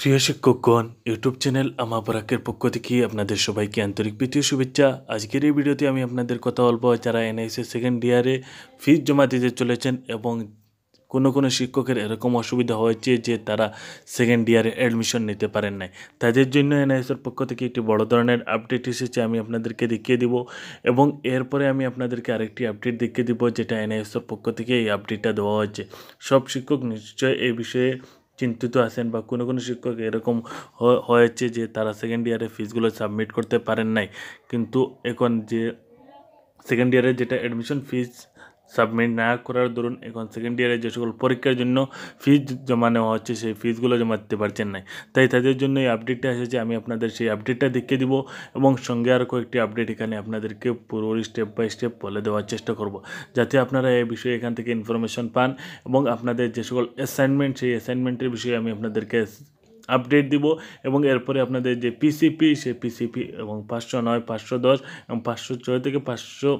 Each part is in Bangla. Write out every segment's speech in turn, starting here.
প্রিয় শিক্ষকগণ ইউটিউব চ্যানেল আমা বরাকের পক্ষ থেকে আপনাদের সবাইকে আন্তরিক প্রীতি শুভেচ্ছা আজকের এই ভিডিওতে আমি আপনাদের কথা বলব যারা এনআইসি সেকেন্ড ইয়ারে ফিজ জমা দিতে চলেছেন এবং কোনো কোনো শিক্ষকের এরকম অসুবিধা হয়েছে যে তারা সেকেন্ড ইয়ারে অ্যাডমিশন নিতে পারেন নাই তাদের জন্য এনআইএসের পক্ষ থেকে একটি বড় ধরনের আপডেট এসেছে আমি আপনাদেরকে দেখিয়ে দিব এবং এরপরে আমি আপনাদেরকে আরেকটি আপডেট দেখিয়ে দিব যেটা এনআইএসের পক্ষ থেকে এই আপডেটটা দেওয়া হয়েছে সব শিক্ষক নিশ্চয় এই বিষয়ে চিন্তিত আছেন বা কোনো কোনো শিক্ষক এরকম হয়েছে যে তারা সেকেন্ড ইয়ারে ফিজগুলো সাবমিট করতে পারেন নাই কিন্তু এখন যে সেকেন্ড ইয়ারে যেটা অ্যাডমিশন ফিজ সাবমিট না করার দরুন এখন সেকেন্ড ইয়ারে যে সকল পরীক্ষার জন্য ফিজ জমা নেওয়া হচ্ছে সেই ফিজগুলো জমা দিতে পারছেন না তাই তাদের জন্য এই আপডেটটা এসেছে আমি আপনাদের সেই আপডেটটা দেখিয়ে দিব এবং সঙ্গে আরও কয়েকটি আপডেট এখানে আপনাদেরকে পুরো স্টেপ বাই স্টেপ বলে দেওয়ার চেষ্টা করব যাতে আপনারা এই বিষয়ে এখান থেকে ইনফরমেশন পান এবং আপনাদের যে সকল অ্যাসাইনমেন্ট সেই অ্যাসাইনমেন্টের বিষয়ে আমি আপনাদেরকে আপডেট দিব এবং এরপরে আপনাদের যে পিসিপি সেই পিসিপি এবং পাঁচশো নয় পাঁচশো দশ এবং পাঁচশো ছয় থেকে পাঁচশো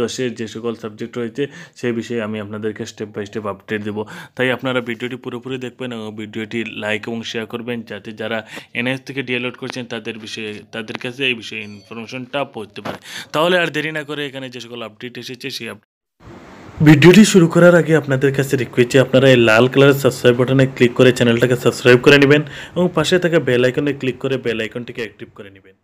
দশের যে সকল সাবজেক্ট রয়েছে সেই বিষয়ে আমি আপনাদেরকে স্টেপ বাই স্টেপ আপডেট দেবো তাই আপনারা ভিডিওটি পুরোপুরি দেখবেন এবং ভিডিওটি লাইক এবং শেয়ার করবেন যাতে যারা এনএস থেকে ডিএলএড করছেন তাদের বিষয়ে তাদের কাছে এই বিষয়ে ইনফরমেশনটা পৌঁছতে পারে তাহলে আর দেরি না করে এখানে যে সকল আপডেট এসেছে সেই আপডেট ভিডিওটি শুরু করার আগে আপনাদের কাছে রিকোয়েস্ট যে আপনারা এই লাল কালারের সাবস্ক্রাইব বাটনে ক্লিক করে চ্যানেলটাকে সাবস্ক্রাইব করে নেবেন এবং পাশে থাকা বেল আইকনে ক্লিক করে বেল আইকনটিকে অ্যাক্টিভ করে নেবেন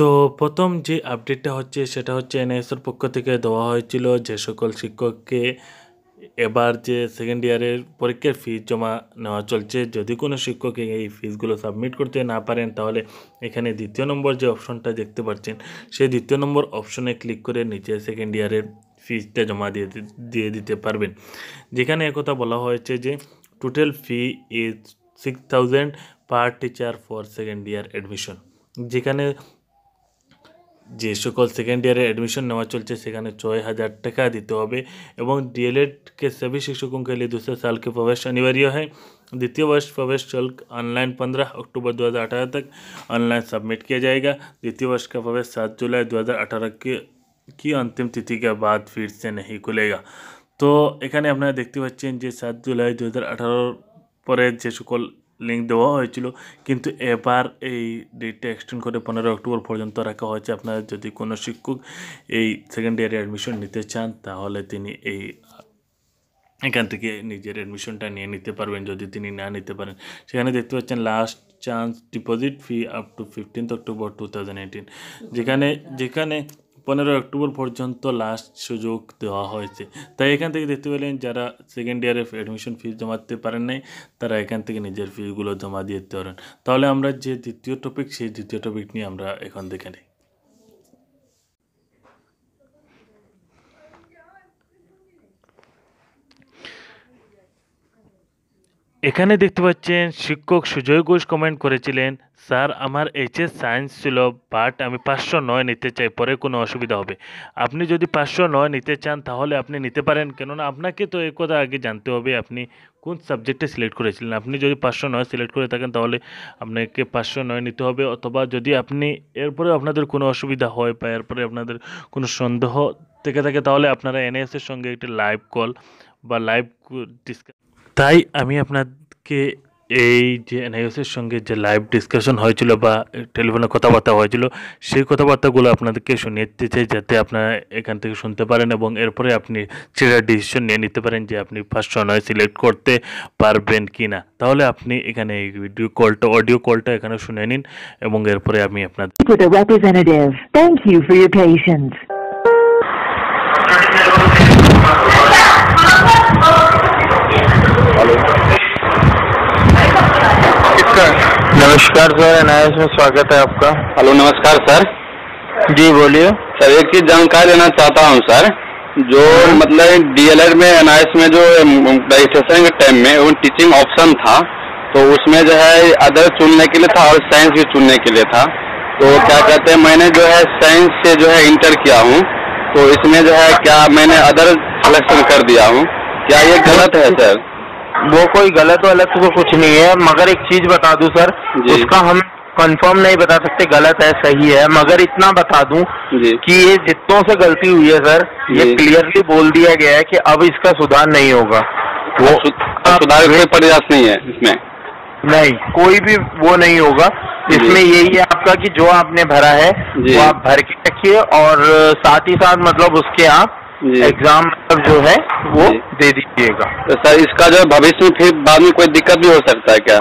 তো প্রথম যে আপডেটটা হচ্ছে সেটা হচ্ছে এনএসর পক্ষ থেকে দেওয়া হয়েছিল যে সকল শিক্ষককে এবার যে সেকেন্ড ইয়ারের পরীক্ষার ফিস জমা নেওয়া চলছে যদি কোনো শিক্ষক এই ফিসগুলো সাবমিট করতে না পারেন তাহলে এখানে দ্বিতীয় নম্বর যে অপশনটা দেখতে পাচ্ছেন সেই দ্বিতীয় নম্বর অপশনে ক্লিক করে নিচে সেকেন্ড ইয়ারের ফিজটা জমা দিয়ে দিয়ে দিতে পারবেন যেখানে একথা বলা হয়েছে যে total fee is six thousand per teacher for second year admission যেখানে जे सकल सेकेंड इयारे एडमिशन नवा चलते से ছয় टाक दीते हैं डीएलएड के सभी शिक्षकों के लिए दूसरे साल के प्रवेश अनिवार्य है द्वितीय वर्ष प्रवेश शुल्क ऑनलाइन पंद्रह अक्टूबर 2018 तक ऑनलाइन सबमिट किया जाएगा द्वितीय वर्ष का प्रवेश सात जुलाई 2018 के की अंतिम तिथि के बाद फिर से नहीं खुलेगा तो এখানে अपना देखते পাচ্ছেন যে সাত জুলাই দু হাজার আঠারোর পরে লিঙ্ক দেওয়া হয়েছিল কিন্তু এবার এই ডেটটা এক্সটেন্ড করে পনেরো অক্টোবর পর্যন্ত রাখা হয়েছে আপনারা যদি কোনো শিক্ষক এই সেকেন্ড ইয়ারে অ্যাডমিশন নিতে চান তাহলে তিনি এই এখান থেকে নিজের অ্যাডমিশনটা নিয়ে নিতে পারবেন যদি তিনি না নিতে পারেন সেখানে দেখতে পাচ্ছেন last chance deposit fee up to fifteenth October to যেখানে যেখানে পনেরো অক্টোবর পর্যন্ত লাস্ট সুযোগ দেওয়া হয়েছে তাই এখান থেকে দেখতে পেলেন যারা সেকেন্ড ইয়ারে অ্যাডমিশন ফিস জমাতে পারেন নাই তারা এখান থেকে নিজের ফিগুলো জমা দিয়ে দিতে পারেন তাহলে আমরা যে দ্বিতীয় টপিক সেই দ্বিতীয় টপিক নিয়ে আমরা এখন দেখে নিই এখানে দেখতে পাচ্ছেন শিক্ষক সুজয় ঘোষ কমেন্ট করেছিলেন স্যার আমার এইচএস সায়েন্স ছিল বাট আমি পাঁচশো নয় নিতে চাই পরে কোনো অসুবিধা হবে আপনি যদি পাঁচশো নয় নিতে চান তাহলে আপনি নিতে পারেন কেননা আপনাকে তো এই কথা আগে জানতে হবে আপনি কোন সাবজেক্টে সিলেক্ট করেছিলেন আপনি যদি পাঁচশো নয় সিলেক্ট করে থাকেন তাহলে আপনাকে পাঁচশো নয় নিতে হবে অথবা যদি আপনি এরপরে আপনাদের কোনো অসুবিধা হয় বা এরপরে আপনাদের কোনো সন্দেহ থেকে থাকে তাহলে আপনারা এনএসের সঙ্গে একটি লাইভ কল বা লাইভ ডিসকাস তাই আমি আপনাকে এই যে এনআইএসের সঙ্গে যে লাইভ ডিসকাশন হয়েছিল বা টেলিফোনে কথাবার্তা হয়েছিল সেই কথাবার্তাগুলো আপনাদেরকে শুনিয়ে চাই যাতে আপনারা এখান থেকে শুনতে পারেন এবং এরপরে আপনি সেটা ডিসিশন নিয়ে নিতে পারেন যে আপনি ফার্স্ট নয় সিলেক্ট করতে পারবেন কি না তাহলে আপনি এখানে এই ভিডিও কলটা অডিও কলটা এখানে শুনে নিন এবং এরপরে আমি আপনাদের हेलो नमस्कार सर एन में स्वागत है आपका हेलो नमस्कार सर जी बोलिए सर एक चीज जानकारी लेना चाहता हूँ सर जो हाँ। मतलब डीएलएड में एन में जो रजिस्ट्रेशन के टाइम में वो टीचिंग ऑप्शन था तो उसमें जो है अदर चुनने के लिए था और साइंस भी चुनने के लिए था तो क्या कहते हैं मैंने जो है साइंस से जो है इंटर किया हूँ तो इसमें जो है क्या मैंने अदर सिलेक्शन कर दिया हूँ क्या ये गलत है सर वो कोई गलत वलत को तो कुछ नहीं है मगर एक चीज बता दूं सर उसका हम कंफर्म नहीं बता सकते गलत है सही है मगर इतना बता दूं कि ये जितनों से गलती हुई है सर ये क्लियरली बोल दिया गया है कि अब इसका सुधार नहीं होगा वो सुधार प्रयास नहीं है इसमें नहीं कोई भी वो नहीं होगा इसमें यही है आपका कि जो आपने भरा है वो आप भर के रखिए और साथ ही साथ मतलब उसके आप एग्जाम मतलब जो है वो दे दीजिएगा तो सर इसका जो भविष्य में फिर बाद में कोई दिक्कत भी हो सकता है क्या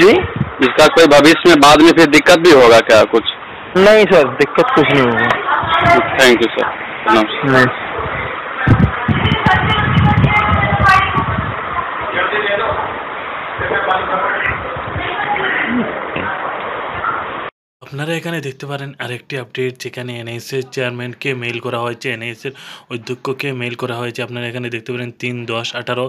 जी इसका कोई भविष्य में बाद में फिर दिक्कत भी होगा क्या कुछ नहीं सर दिक्कत कुछ नहीं होगा थैंक यू सर नमस्कार আপনারা এখানে দেখতে পারেন আরেকটি আপডেট যেখানে এনএসএর চেয়ারম্যানকে মেইল করা হয়েছে এনএসএর অধ্যক্ষকে মেইল করা হয়েছে আপনারা এখানে দেখতে পারেন তিন দশ আঠারো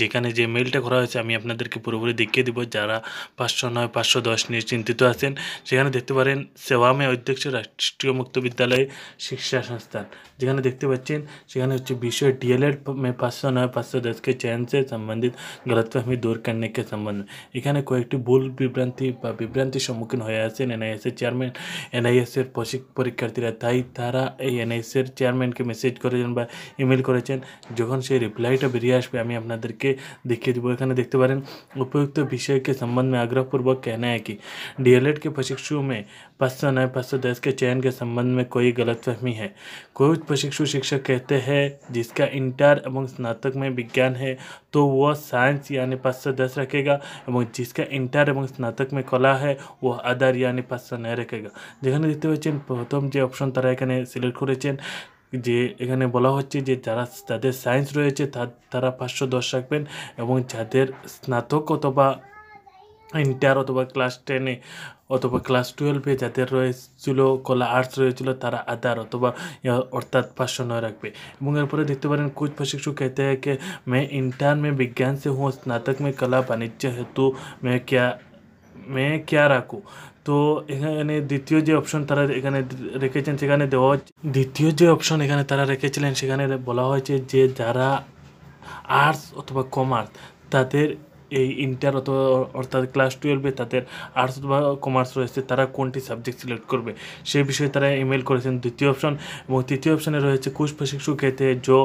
যেখানে যে মেইলটা করা হয়েছে আমি আপনাদেরকে পুরোপুরি দেখিয়ে দিব যারা পাঁচশো নয় পাঁচশো দশ নিয়ে চিন্তিত আছেন সেখানে দেখতে পারেন সেওয়ামে অধ্যক্ষ রাষ্ট্রীয় মুক্ত বিদ্যালয়ে শিক্ষা সংস্থান যেখানে দেখতে পাচ্ছেন সেখানে হচ্ছে বিষয় ডিএলএড মে পাঁচশো নয় পাঁচশো দশকে চয়ন সম্বন্ধিত গলতফহমি দূর করনে সম্বন্ধে এখানে কয়েকটি ভুল বিভ্রান্তি বা বিভ্রান্তির সম্মুখীন হয়ে আছেন এনআইএসের चेयरमैन एन ચેરમેન એનઆઈએસએર পরীক্ষার্থী তাই তারা এই এনআইএসের চেয়ারম্যানকে মেসেজ করেছেন বা ইমেল করেছেন कर সেই রিপ্লাইটা বেরিয়ে আসবে আমি আপনাদেরকে দেখিয়ে देखिए देव एखे देखते उपयुक्त विषय के संबंध में आग्रहपूर्वक कहना है कि डीएलएड के प्रशिक्षुओं में पाँच सौ नए पाँच सौ दस के चयन के संबंध में कोई गलतफहमी है कुछ प्रशिक्षु शिक्षक कहते हैं जिसका इंटर एवं स्नातक में विज्ञान है तो वह साइंस यानी पाँच सौ दस रखेगा एवं जिसका इंटर एवं स्नातक में कला है वह आधार यानी पाँच सौ नए রেখেগা যেখানে দেখতে পাচ্ছেন প্রথম যে অপশন তারা এখানে সিলেক্ট করেছেন যে এখানে বলা হচ্ছে যে যারা যাদের সায়েন্স রয়েছে তারা পাঁচশো দশ রাখবেন এবং যাদের স্নাতক অথবা ইন্টার অথবা ক্লাস টেনে অথবা ক্লাস টুয়েলভে যাদের রয়েছিল কলা আর্টস রয়েছিল তারা আদার অথবা অর্থাৎ পাঁচশো নয় রাখবে এবং এরপরে দেখতে পারেন কুচ প্রশিক্ষু কেতে हैं कि मैं इंटर में विज्ञान से हूँ स्नातक में कला वाणिज्य हेतु মেয়ে কেয়ার রাখু তো এখানে দ্বিতীয় যে অপশন তারা এখানে রেখেছেন সেখানে দেওয়া হচ্ছে দ্বিতীয় যে অপশন এখানে তারা রেখেছিলেন সেখানে বলা হয়েছে যে যারা আর্টস অথবা কমার্স তাদের এই ইন্টার অথবা অর্থাৎ ক্লাস টুয়েলভে তাদের আর্টস বা কমার্স রয়েছে তারা কোনটি সাবজেক্ট সিলেক্ট করবে সেই বিষয়ে তারা ইমেল করেছেন দ্বিতীয় অপশন এবং তৃতীয় অপশনে রয়েছে কুশ প্রশিক্ষু খেতে জো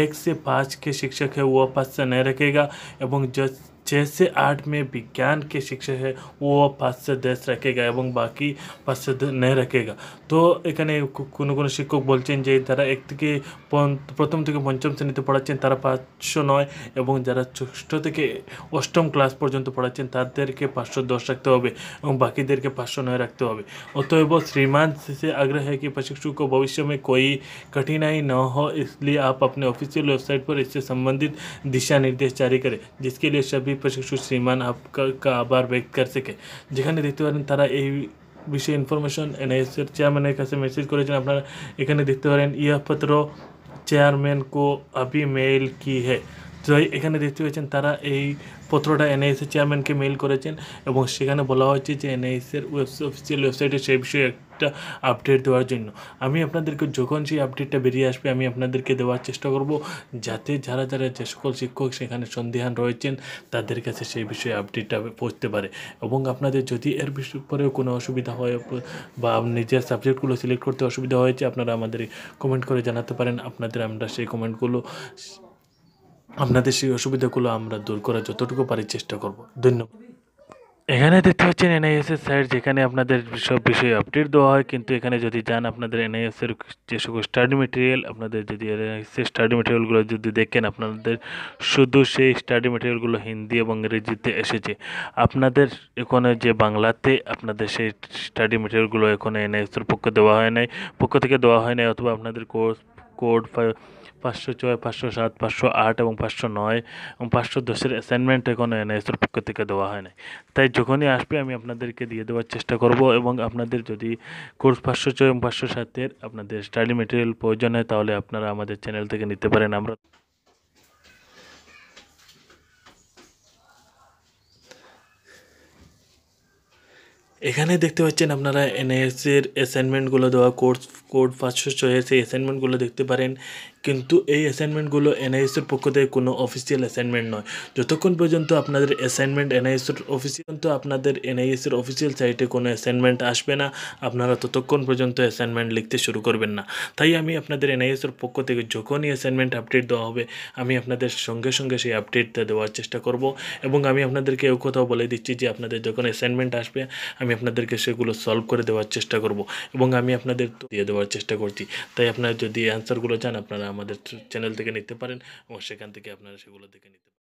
এক সে পাঁচ কে শিক্ষক ও পাঁচ সে রেখেগা এবং জো जैसे आर्ट में विज्ञान के शिक्षक है वो पाँच देश रखेगा एवं बाकी पाँच नहीं रखेगा তো এখানে কোনো কোনো শিক্ষক বলছেন যে যারা এক থেকে প্রথম থেকে পঞ্চম শ্রেণীতে পড়াচ্ছেন তারা পাঁচশো নয় এবং যারা ষষ্ঠ থেকে অষ্টম ক্লাস পর্যন্ত পড়াচ্ছেন তাদেরকে পাঁচশো দশ রাখতে হবে এবং বাকিদেরকে পাঁচশো নয় রাখতে হবে অতএব শ্রীমান শেষে আগ্রহ হয় কি প্রশিক্ষক को भविष्य में कोई कठिनाई न আপ আপনি অফিসিয়াল ওয়েবসাইট ऑफिशियल এসে সম্বন্ধিত इससे संबंधित दिशा निर्देश जारी करें जिसके लिए सभी प्रशिक्षु আবার आपका का आभार যেখানে দেখতে পারেন তারা এই বিষয়ে ইনফরমেশন এনআইএসের চেয়ারম্যানের কাছে মেসেজ করেছেন আপনারা এখানে দেখতে পারেন ইয়াপত্র চেয়ারম্যান কো আবি মেইল কি হে তো এখানে দেখতে পাচ্ছেন তারা এই পত্রটা এনআইএসের চেয়ারম্যানকে মেইল করেছেন এবং সেখানে বলা হয়েছে যে এনআইএসের ওয়েবস অফিসিয়াল ওয়েবসাইটে সেই বিষয়ে আপডেটটা আপডেট দেওয়ার জন্য আমি আপনাদেরকে যখন সেই আপডেটটা বেরিয়ে আসবে আমি আপনাদেরকে দেওয়ার চেষ্টা করব যাতে যারা যারা যে সকল শিক্ষক সেখানে সন্দেহান রয়েছেন তাদের কাছে সেই বিষয়ে আপডেটটা পৌঁছতে পারে এবং আপনাদের যদি এর পরেও কোনো অসুবিধা হয় বা নিজের সাবজেক্টগুলো সিলেক্ট করতে অসুবিধা হয়েছে আপনারা আমাদের কমেন্ট করে জানাতে পারেন আপনাদের আমরা সেই কমেন্টগুলো আপনাদের সেই অসুবিধাগুলো আমরা দূর করার যতটুকু পারি চেষ্টা করব ধন্যবাদ এখানে দেখতে পাচ্ছেন এনআইএসের সাইট যেখানে আপনাদের সব বিষয়ে আপডেট দেওয়া হয় কিন্তু এখানে যদি যান আপনাদের এনআইএসের যে সকল স্টাডি মেটেরিয়াল আপনাদের যদি এনআইএসের স্টাডি মেটেরিয়ালগুলো যদি দেখেন আপনাদের শুধু সেই স্টাডি মেটেরিয়ালগুলো হিন্দি এবং ইংরেজিতে এসেছে আপনাদের এখানে যে বাংলাতে আপনাদের সেই স্টাডি মেটেরিয়ালগুলো এখানে এনআইএসের পক্ষ দেওয়া হয় নাই পক্ষ থেকে দেওয়া হয় নাই অথবা আপনাদের কোর্স কোড পাঁচশো ছয় পাঁচশো সাত পাঁচশো আট এবং পাঁচশো নয় এবং পাঁচশো দশের অ্যাসাইনমেন্ট এখনও এনএসের পক্ষ থেকে দেওয়া হয় না তাই যখনই আসবে আমি আপনাদেরকে দিয়ে দেওয়ার চেষ্টা করব এবং আপনাদের যদি কোর্স পাঁচশো ছয় এবং পাঁচশো সাতের আপনাদের স্টাডি মেটেরিয়াল প্রয়োজন হয় তাহলে আপনারা আমাদের চ্যানেল থেকে নিতে পারেন আমরা এখানে দেখতে পাচ্ছেন আপনারা এনএসসির অ্যাসাইনমেন্টগুলো দেওয়া কোর্স কোড পাঁচশো ছয় সেই অ্যাসাইনমেন্টগুলো দেখতে পারেন কিন্তু এই অ্যাসাইনমেন্টগুলো এনআইএসের পক্ষ থেকে কোনো অফিসিয়াল অ্যাসাইনমেন্ট নয় যতক্ষণ পর্যন্ত আপনাদের অ্যাসাইনমেন্ট এনআইএসের অফিসিয়াল তো আপনাদের এনআইএসের অফিসিয়াল সাইটে কোনো অ্যাসাইনমেন্ট আসবে না আপনারা ততক্ষণ পর্যন্ত অ্যাসাইনমেন্ট লিখতে শুরু করবেন না তাই আমি আপনাদের এনআইএসের পক্ষ থেকে যখনই অ্যাসাইনমেন্ট আপডেট দেওয়া হবে আমি আপনাদের সঙ্গে সঙ্গে সেই আপডেটটা দেওয়ার চেষ্টা করব এবং আমি আপনাদেরকে এও কথাও বলে দিচ্ছি যে আপনাদের যখন অ্যাসাইনমেন্ট আসবে আমি আপনাদেরকে সেগুলো সলভ করে দেওয়ার চেষ্টা করব এবং আমি আপনাদের দিয়ে দেওয়ার চেষ্টা করছি তাই আপনারা যদি অ্যান্সারগুলো চান আপনারা আমাদের চ্যানেল থেকে নিতে পারেন এবং সেখান থেকে আপনারা সেগুলো দেখে নিতে